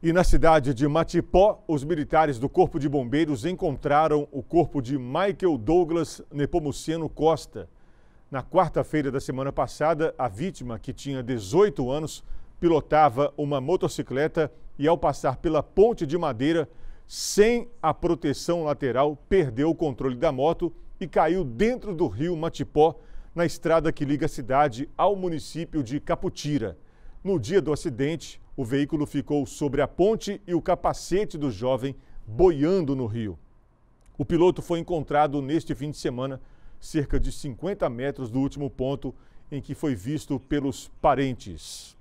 E na cidade de Matipó, os militares do Corpo de Bombeiros encontraram o corpo de Michael Douglas Nepomuceno Costa. Na quarta-feira da semana passada, a vítima, que tinha 18 anos, pilotava uma motocicleta e, ao passar pela ponte de madeira, sem a proteção lateral, perdeu o controle da moto e caiu dentro do rio Matipó, na estrada que liga a cidade ao município de Caputira. No dia do acidente, o veículo ficou sobre a ponte e o capacete do jovem boiando no rio. O piloto foi encontrado neste fim de semana, cerca de 50 metros do último ponto em que foi visto pelos parentes.